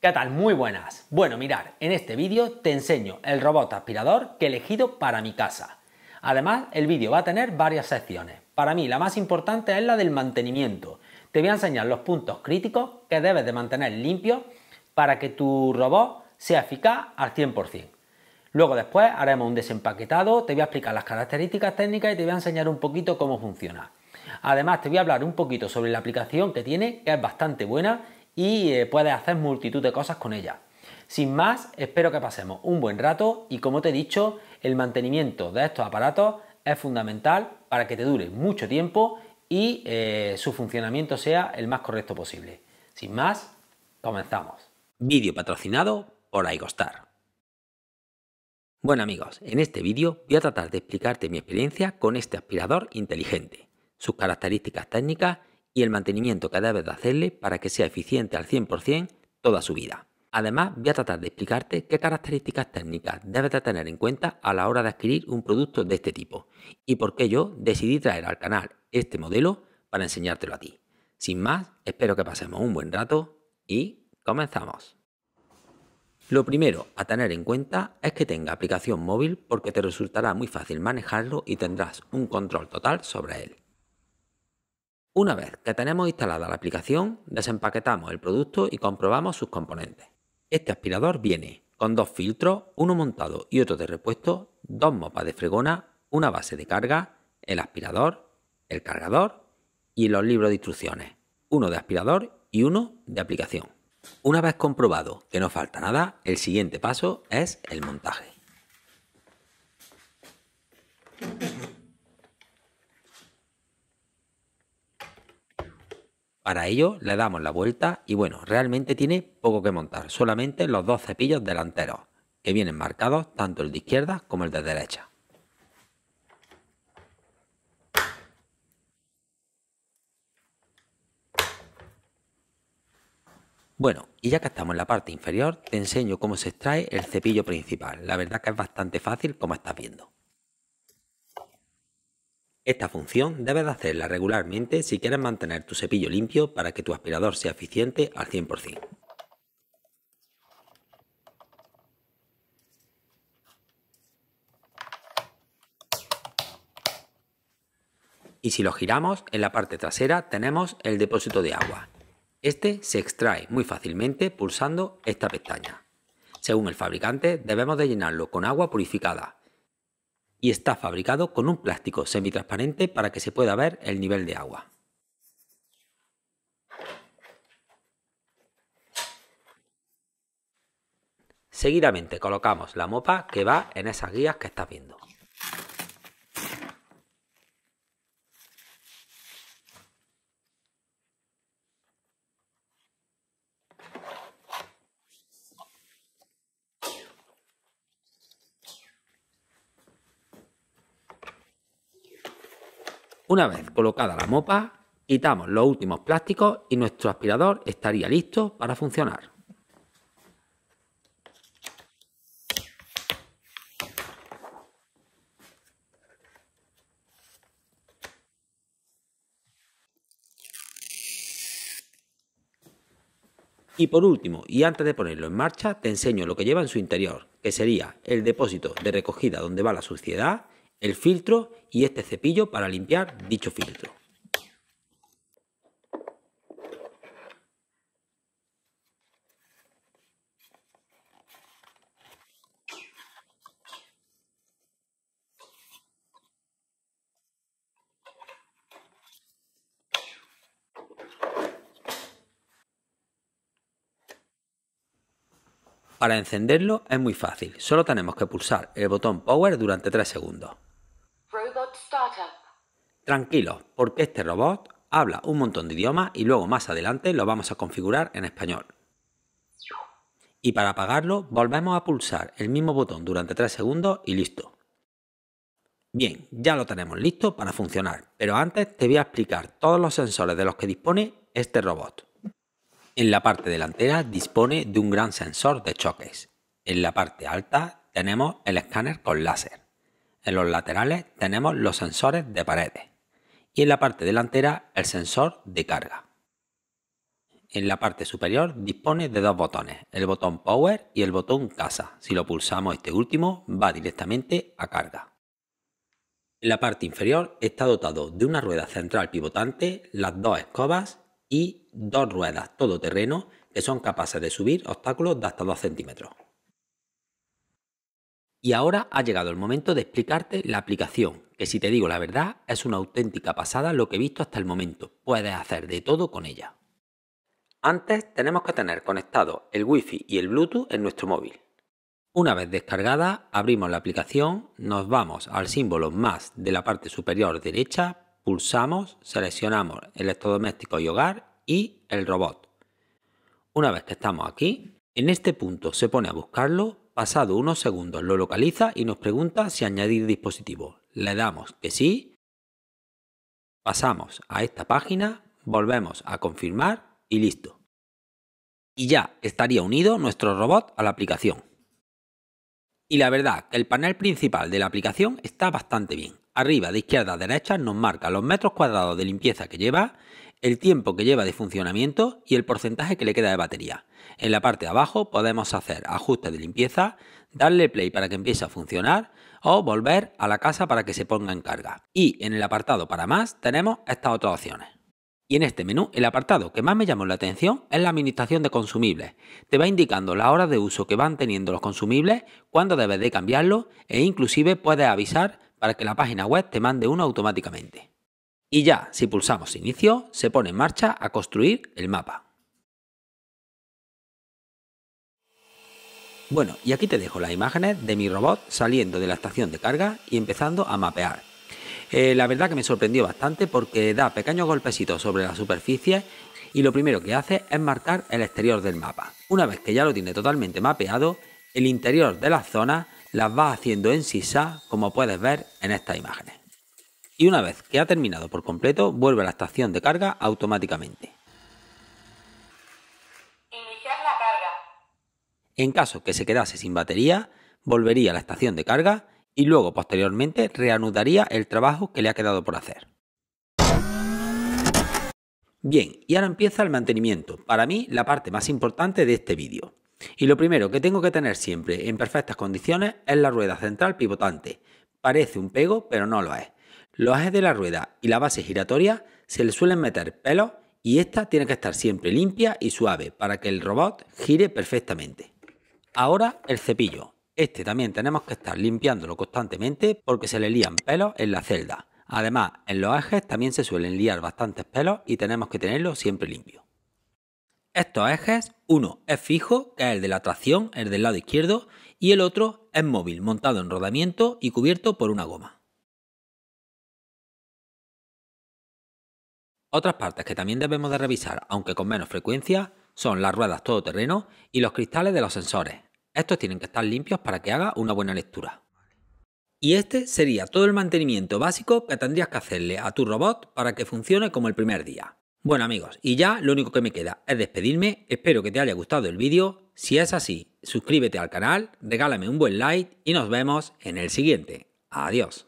¿Qué tal? Muy buenas. Bueno, mirar, en este vídeo te enseño el robot aspirador que he elegido para mi casa. Además, el vídeo va a tener varias secciones. Para mí la más importante es la del mantenimiento. Te voy a enseñar los puntos críticos que debes de mantener limpio para que tu robot sea eficaz al 100%. Luego después haremos un desempaquetado, te voy a explicar las características técnicas y te voy a enseñar un poquito cómo funciona. Además te voy a hablar un poquito sobre la aplicación que tiene, que es bastante buena y eh, puedes hacer multitud de cosas con ella. Sin más, espero que pasemos un buen rato y como te he dicho, el mantenimiento de estos aparatos es fundamental para que te dure mucho tiempo y eh, su funcionamiento sea el más correcto posible. Sin más, comenzamos. Vídeo patrocinado por iGostar. Bueno amigos, en este vídeo voy a tratar de explicarte mi experiencia con este aspirador inteligente, sus características técnicas y el mantenimiento que debes de hacerle para que sea eficiente al 100% toda su vida. Además, voy a tratar de explicarte qué características técnicas debes de tener en cuenta a la hora de adquirir un producto de este tipo y por qué yo decidí traer al canal este modelo para enseñártelo a ti. Sin más, espero que pasemos un buen rato y comenzamos. Lo primero a tener en cuenta es que tenga aplicación móvil porque te resultará muy fácil manejarlo y tendrás un control total sobre él. Una vez que tenemos instalada la aplicación, desempaquetamos el producto y comprobamos sus componentes. Este aspirador viene con dos filtros, uno montado y otro de repuesto, dos mopas de fregona, una base de carga, el aspirador, el cargador y los libros de instrucciones, uno de aspirador y uno de aplicación. Una vez comprobado que no falta nada, el siguiente paso es el montaje. Para ello le damos la vuelta y bueno, realmente tiene poco que montar, solamente los dos cepillos delanteros, que vienen marcados tanto el de izquierda como el de derecha. Bueno, y ya que estamos en la parte inferior, te enseño cómo se extrae el cepillo principal. La verdad que es bastante fácil como estás viendo. Esta función debes de hacerla regularmente si quieres mantener tu cepillo limpio para que tu aspirador sea eficiente al 100%. Y si lo giramos, en la parte trasera tenemos el depósito de agua. Este se extrae muy fácilmente pulsando esta pestaña. Según el fabricante, debemos de llenarlo con agua purificada, y está fabricado con un plástico semitransparente para que se pueda ver el nivel de agua. Seguidamente colocamos la mopa que va en esas guías que estás viendo. Una vez colocada la mopa, quitamos los últimos plásticos y nuestro aspirador estaría listo para funcionar. Y por último, y antes de ponerlo en marcha, te enseño lo que lleva en su interior, que sería el depósito de recogida donde va la suciedad el filtro y este cepillo para limpiar dicho filtro. Para encenderlo es muy fácil, solo tenemos que pulsar el botón Power durante 3 segundos. Tranquilo, porque este robot habla un montón de idiomas y luego más adelante lo vamos a configurar en español. Y para apagarlo volvemos a pulsar el mismo botón durante 3 segundos y listo. Bien, ya lo tenemos listo para funcionar, pero antes te voy a explicar todos los sensores de los que dispone este robot. En la parte delantera dispone de un gran sensor de choques. En la parte alta tenemos el escáner con láser. En los laterales tenemos los sensores de paredes y en la parte delantera el sensor de carga. En la parte superior dispone de dos botones, el botón Power y el botón Casa. Si lo pulsamos este último va directamente a carga. En la parte inferior está dotado de una rueda central pivotante, las dos escobas y dos ruedas todoterreno que son capaces de subir obstáculos de hasta 2 centímetros. Y ahora ha llegado el momento de explicarte la aplicación, que si te digo la verdad es una auténtica pasada lo que he visto hasta el momento. Puedes hacer de todo con ella. Antes tenemos que tener conectado el Wi-Fi y el Bluetooth en nuestro móvil. Una vez descargada, abrimos la aplicación, nos vamos al símbolo más de la parte superior derecha, pulsamos, seleccionamos electrodoméstico y hogar y el robot. Una vez que estamos aquí, en este punto se pone a buscarlo, Pasado unos segundos lo localiza y nos pregunta si añadir dispositivo. Le damos que sí. Pasamos a esta página, volvemos a confirmar y listo. Y ya estaría unido nuestro robot a la aplicación. Y la verdad que el panel principal de la aplicación está bastante bien. Arriba de izquierda a derecha nos marca los metros cuadrados de limpieza que lleva el tiempo que lleva de funcionamiento y el porcentaje que le queda de batería. En la parte de abajo podemos hacer ajustes de limpieza, darle play para que empiece a funcionar o volver a la casa para que se ponga en carga. Y en el apartado para más tenemos estas otras opciones. Y en este menú, el apartado que más me llamó la atención es la administración de consumibles. Te va indicando la hora de uso que van teniendo los consumibles, cuándo debes de cambiarlos e inclusive puedes avisar para que la página web te mande uno automáticamente. Y ya, si pulsamos Inicio, se pone en marcha a construir el mapa. Bueno, y aquí te dejo las imágenes de mi robot saliendo de la estación de carga y empezando a mapear. Eh, la verdad que me sorprendió bastante porque da pequeños golpecitos sobre la superficie y lo primero que hace es marcar el exterior del mapa. Una vez que ya lo tiene totalmente mapeado, el interior de la zona las va haciendo en sisa como puedes ver en estas imágenes y una vez que ha terminado por completo vuelve a la estación de carga automáticamente. Iniciar la carga. En caso que se quedase sin batería, volvería a la estación de carga y luego posteriormente reanudaría el trabajo que le ha quedado por hacer. Bien, y ahora empieza el mantenimiento, para mí la parte más importante de este vídeo. Y lo primero que tengo que tener siempre en perfectas condiciones es la rueda central pivotante. Parece un pego, pero no lo es los ejes de la rueda y la base giratoria se le suelen meter pelos y esta tiene que estar siempre limpia y suave para que el robot gire perfectamente. Ahora el cepillo. Este también tenemos que estar limpiándolo constantemente porque se le lían pelos en la celda. Además, en los ejes también se suelen liar bastantes pelos y tenemos que tenerlo siempre limpio. Estos ejes, uno es fijo, que es el de la tracción, el del lado izquierdo, y el otro es móvil, montado en rodamiento y cubierto por una goma. Otras partes que también debemos de revisar, aunque con menos frecuencia, son las ruedas todoterreno y los cristales de los sensores. Estos tienen que estar limpios para que haga una buena lectura. Y este sería todo el mantenimiento básico que tendrías que hacerle a tu robot para que funcione como el primer día. Bueno amigos, y ya lo único que me queda es despedirme, espero que te haya gustado el vídeo, si es así, suscríbete al canal, regálame un buen like y nos vemos en el siguiente. Adiós.